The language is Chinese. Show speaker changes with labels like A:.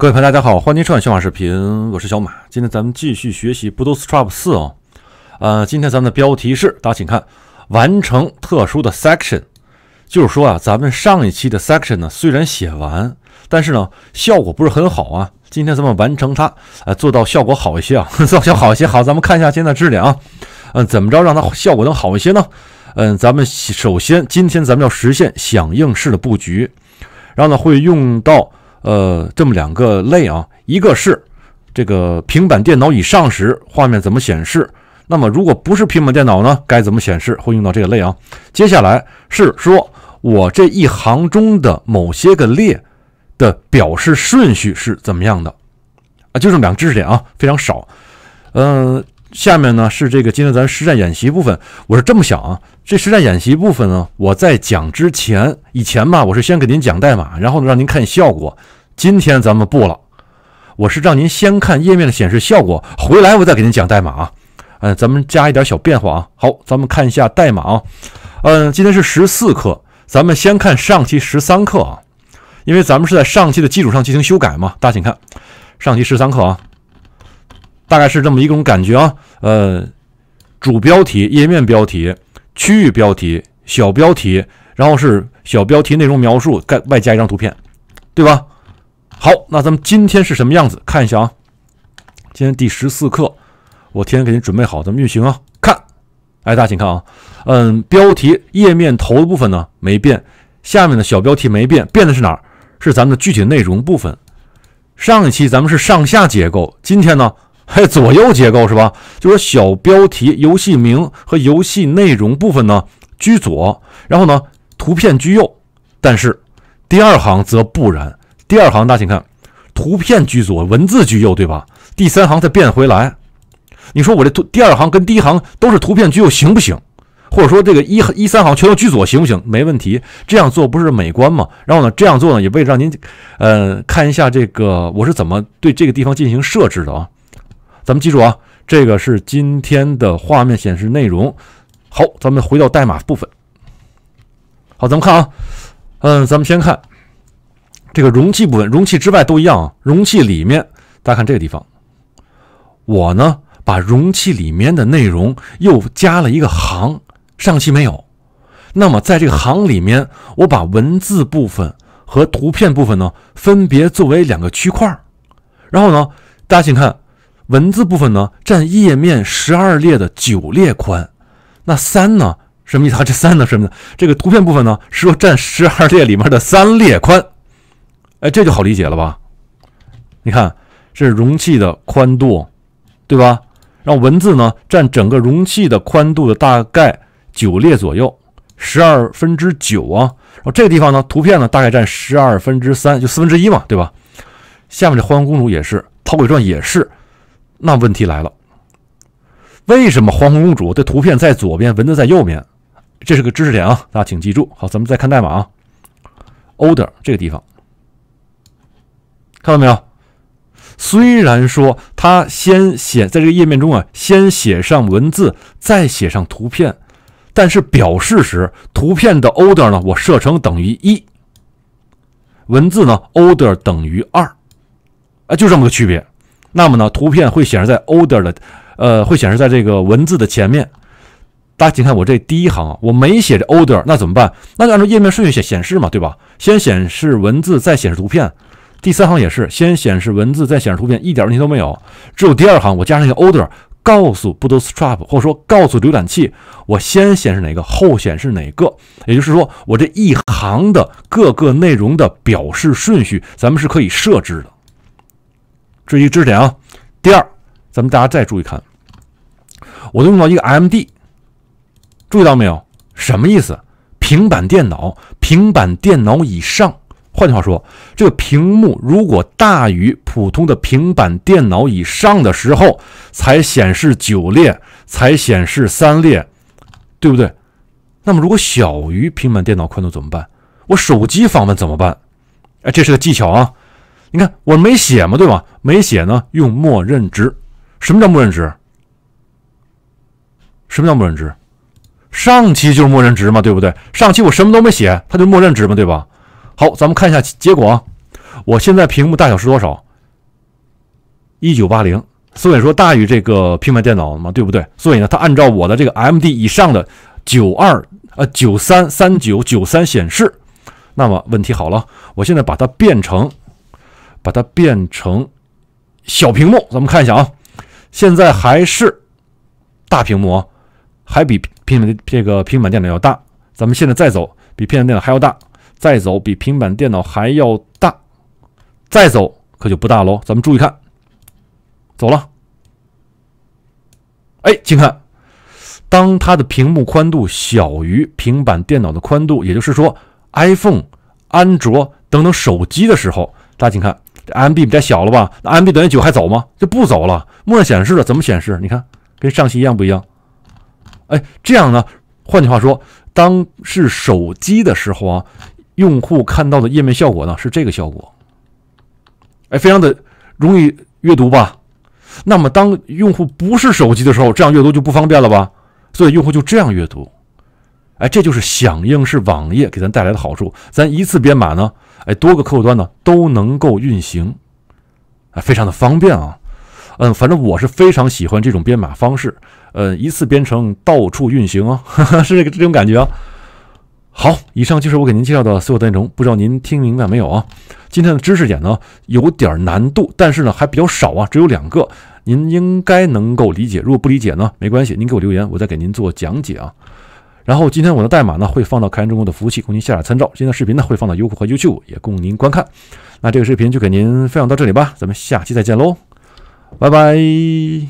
A: 各位朋友，大家好，欢迎收看小马视频，我是小马。今天咱们继续学习 Bootstrap 四哦。呃，今天咱们的标题是，大家请看，完成特殊的 section，就是说啊，咱们上一期的 section 呢，虽然写完，但是呢，效果不是很好啊。今天咱们完成它，呃，做到效果好一些啊，效果好一些。好，咱们看一下现在质量，啊，嗯，怎么着让它效果能好一些呢？嗯，咱们首先今天咱们要实现响应式的布局，然后呢，会用到。呃，这么两个类啊，一个是这个平板电脑以上时画面怎么显示，那么如果不是平板电脑呢，该怎么显示，会用到这个类啊。接下来是说我这一行中的某些个列的表示顺序是怎么样的啊，就这么两个知识点啊，非常少，呃。下面呢是这个今天咱实战演习部分，我是这么想啊，这实战演习部分呢，我在讲之前，以前吧，我是先给您讲代码，然后呢让您看效果。今天咱们不了，我是让您先看页面的显示效果，回来我再给您讲代码啊。嗯，咱们加一点小变化啊。好，咱们看一下代码啊。嗯，今天是十四课，咱们先看上期十三课啊，因为咱们是在上期的基础上进行修改嘛。大家请看上期十三课啊。大概是这么一种感觉啊，呃，主标题、页面标题、区域标题、小标题，然后是小标题内容描述，再外加一张图片，对吧？好，那咱们今天是什么样子？看一下啊，今天第十四课，我提前给您准备好，咱们运行啊，看，哎，大家请看啊，嗯，标题、页面头部分呢没变，下面的小标题没变，变的是哪儿？是咱们的具体内容部分。上一期咱们是上下结构，今天呢？嘿，左右结构是吧？就说小标题、游戏名和游戏内容部分呢，居左，然后呢，图片居右。但是第二行则不然。第二行大家请看，图片居左，文字居右，对吧？第三行再变回来。你说我这图第二行跟第一行都是图片居右，行不行？或者说这个一一三行全都居左，行不行？没问题，这样做不是美观吗？然后呢，这样做呢，也为了让您，呃，看一下这个我是怎么对这个地方进行设置的啊。咱们记住啊，这个是今天的画面显示内容。好，咱们回到代码部分。好，咱们看啊，嗯，咱们先看这个容器部分。容器之外都一样啊，容器里面，大家看这个地方，我呢把容器里面的内容又加了一个行，上期没有。那么在这个行里面，我把文字部分和图片部分呢分别作为两个区块儿。然后呢，大家请看。文字部分呢，占页面十二列的九列宽，那三呢，什么意思啊？这三呢，什么呢？这个图片部分呢，是说占十二列里面的三列宽，哎，这就好理解了吧？你看，这是容器的宽度，对吧？然后文字呢，占整个容器的宽度的大概九列左右，十二分之九啊。然后这个地方呢，图片呢，大概占十二分之三，就四分之一嘛，对吧？下面这《花木公主》也是，《逃鬼传》也是。那问题来了，为什么《黄红公主》的图片在左边，文字在右边？这是个知识点啊，大家请记住。好，咱们再看代码，order 啊这个地方，看到没有？虽然说它先写在这个页面中啊，先写上文字，再写上图片，但是表示时，图片的 order 呢，我设成等于一，文字呢，order 等于二，哎，就这么个区别。那么呢，图片会显示在 order 的，呃，会显示在这个文字的前面。大家请看我这第一行啊，我没写着 order，那怎么办？那就按照页面顺序显显示嘛，对吧？先显示文字，再显示图片。第三行也是，先显示文字，再显示图片，一点问题都没有。只有第二行，我加上一个 order，告诉 Bootstrap 或者说告诉浏览器，我先显示哪个，后显示哪个。也就是说，我这一行的各个内容的表示顺序，咱们是可以设置的。注意知识点啊！第二，咱们大家再注意看，我都用到一个 MD，注意到没有？什么意思？平板电脑，平板电脑以上，换句话说，这个屏幕如果大于普通的平板电脑以上的时候，才显示九列，才显示三列，对不对？那么如果小于平板电脑宽度怎么办？我手机访问怎么办？哎，这是个技巧啊！你看我没写嘛，对吧？没写呢，用默认值。什么叫默认值？什么叫默认值？上期就是默认值嘛，对不对？上期我什么都没写，它就默认值嘛，对吧？好，咱们看一下结果。我现在屏幕大小是多少？一九八零，所以说大于这个平板电脑嘛，对不对？所以呢，它按照我的这个 M D 以上的九二呃九三三九九三显示。那么问题好了，我现在把它变成。把它变成小屏幕，咱们看一下啊。现在还是大屏幕啊，还比平板这个平板电脑要大。咱们现在再走，比平板电脑还要大；再走，比平板电脑还要大；再走，可就不大喽。咱们注意看，走了。哎，请看，当它的屏幕宽度小于平板电脑的宽度，也就是说，iPhone、安卓等等手机的时候。大家请看，这 MB 比较小了吧？那 MB 等于九还走吗？就不走了。默认显示的怎么显示？你看，跟上期一样不一样？哎，这样呢？换句话说，当是手机的时候啊，用户看到的页面效果呢是这个效果。哎，非常的容易阅读吧？那么当用户不是手机的时候，这样阅读就不方便了吧？所以用户就这样阅读。哎，这就是响应式网页给咱带来的好处。咱一次编码呢，哎，多个客户端呢都能够运行啊，非常的方便啊。嗯，反正我是非常喜欢这种编码方式。呃，一次编程到处运行啊，是这个这种感觉啊。好，以上就是我给您介绍的所有内容，不知道您听明白没有啊？今天的知识点呢有点难度，但是呢还比较少啊，只有两个，您应该能够理解。如果不理解呢，没关系，您给我留言，我再给您做讲解啊。然后今天我的代码呢会放到开源中国的服务器供您下载参照，天的视频呢会放到优酷和 YouTube，也供您观看，那这个视频就给您分享到这里吧，咱们下期再见喽，拜拜。